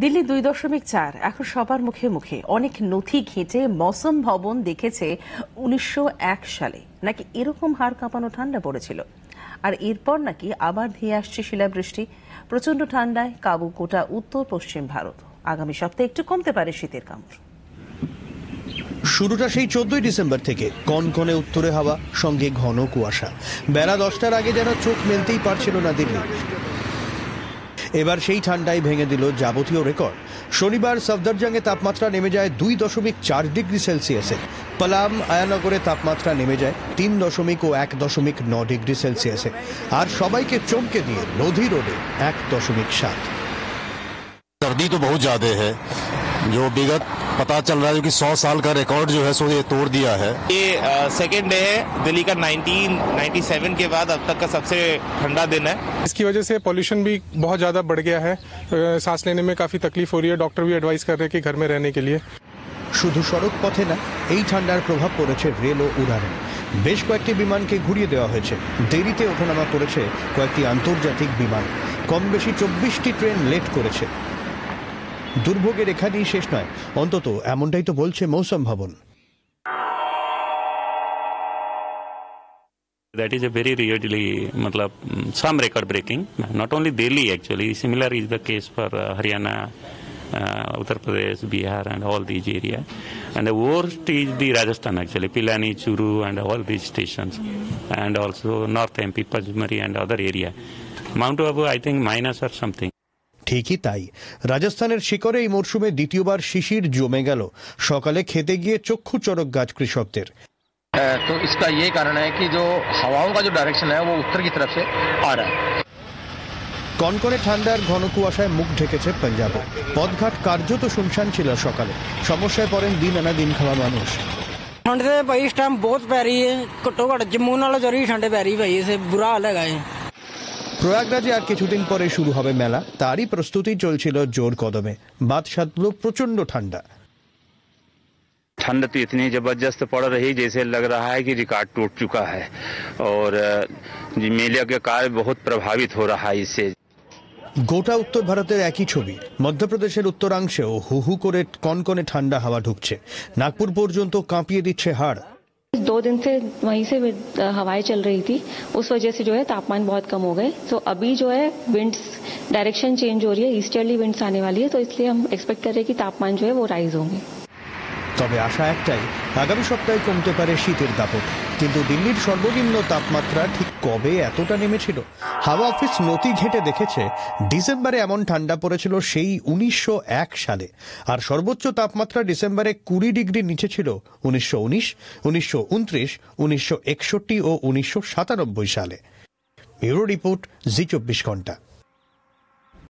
দিল্লি দুই দশমিক চার এখন সবার মুখে মুখে অনেক নথি ঘেঁটে মৌসম ভবন দেখেছে উনিশশো সালে নাকি এরকম হাড় কাঁপানো ঠান্ডা পড়েছিল আর এরপর নাকি আবার ধেয়ে আসছে শিলাবৃষ্টি প্রচণ্ড ঠান্ডায় কাবু কোটা উত্তর পশ্চিম ভারত আগামী সপ্তাহে একটু কমতে পারে শীতের কামড় শুরুটা সেই চোদ্দই ডিসেম্বর থেকে কনকনে উত্তরে হাওয়া সঙ্গে ঘন কুয়াশা বেলা দশটার আগে যেন চোখ মেলতেই পারছিল না দিল্লি এবার সেই ঠান্ডাই ভেঙে দিল যাবতীয় রেকর্ড শনিবার সফদরজঙ্গে তাপমাত্রা নেমে যায় দুই দশমিক চার ডিগ্রি সেলসিয়াসে পালাম আয়ানগরে তাপমাত্রা নেমে যায় তিন দশমিক ও এক দশমিক ন ডিগ্রি সেলসিয়াসে আর সবাইকে চমকে দিয়ে লোধি রোডে এক দশমিক সাত সর্দি তো বহু জাদে হ্যাঁ जो पता चल रहा है जो कि 100 साल का रिकॉर्ड जो है सो ये तोड़ दिया है ये सेकेंड डे है दिल्ली का 1997 के बाद अब तक का सबसे ठंडा दिन है इसकी वजह से पॉल्यूशन भी बहुत ज़्यादा बढ़ गया है सांस लेने में काफ़ी तकलीफ हो रही है डॉक्टर भी एडवाइस कर रहे हैं कि घर में रहने के लिए শুধু সড়ক পথে না এই ঠান্ডার প্রভাব পড়েছে রেল ও উড়ানে বেশ কয়েকটি বিমানকে ঘুরিয়ে দেওয়া হয়েছে দেরিতে ওঠানামা করেছে কয়েকটি আন্তর্জাতিক বিমান কম বেশি চব্বিশটি ট্রেন লেট করেছে দুর্ভোগের এখানেই শেষ নয় অন্তত এমনটাই তো বলছে মৌসুম ভবন That is a very really, matlab, some record breaking. Not only Delhi actually, similar is the case for uh, Haryana, uh, Uttar Pradesh, Bihar, and all these area And the worst is the Rajasthan actually, Pilani, Churu, and all these stations, and also North MP, Pajmari, and other area. Mount Abu, I think minus or something. ঠিকই তাই রাজস্থানের শিকরে এই মরশুমে দ্বিতীয়বার শিশির জমে গেল সকালে খেতে গিয়ে চক্ষু চড়ক গাছ কৃষকদের तो इसका ये कारण है कि जो हवाओं का जो डायरेक्शन है वो उत्तर কনকনে ঠান্ডার ঘন কুয়াশায় মুখ ঢেকেছে পাঞ্জাবে পদঘাট কার্যত শুনশান ছিল সকালে সমস্যায় পড়েন দিন আনা দিন খাওয়া মানুষ ठंड से भाई इस टाइम बहुत पै रही है घट्टो घट जम्मू नालों जरूरी ठंड पै रही भाई প্রয়াগরাজে আর কিছুদিন পরে শুরু হবে মেলা তারই প্রস্তুতি চলছিল জোর কদমে বাদ সাধল প্রচণ্ড ঠান্ডা ঠান্ডা তো এতনি জবরদস্ত পড়া রই যে लग रहा है कि रिकॉर्ड टूट चुका है और मेले के कार्य बहुत গোটা উত্তর ভারতের একই ছবি মধ্যপ্রদেশের উত্তরাংশেও হু হু করে কনকনে ঠান্ডা হাওয়া ঢুকছে নাগপুর পর্যন্ত কাঁপিয়ে দিচ্ছে হাড় दो दिन से वहीं से हवाएं चल रही थी उस वजह से जो है तापमान बहुत कम हो गए तो अभी जो है विंड्स डायरेक्शन चेंज हो रही है ईस्टर्ली विंड्स आने वाली है तो इसलिए हम एक्सपेक्ट कर रहे हैं कि तापमान जो है वो राइज होंगे তবে আশা একটাই আগামী সপ্তাহে কমতে পারে শীতের কিন্তু দিল্লির সর্বনিম্ন তাপমাত্রা ঠিক কবে এতটা নেমেছিল হাওয়া অফিস নথি ঘেটে দেখেছে ডিসেম্বরে এমন ঠান্ডা পড়েছিল সেই উনিশশো সালে আর সর্বোচ্চ তাপমাত্রা ডিসেম্বরে কুড়ি ডিগ্রি নিচে ছিল উনিশশো উনিশ উনিশশো উনত্রিশ উনিশশো একষট্টি ও উনিশশো সাতানব্বই সালে ব্যুরো রিপোর্ট জি চব্বিশ ঘন্টা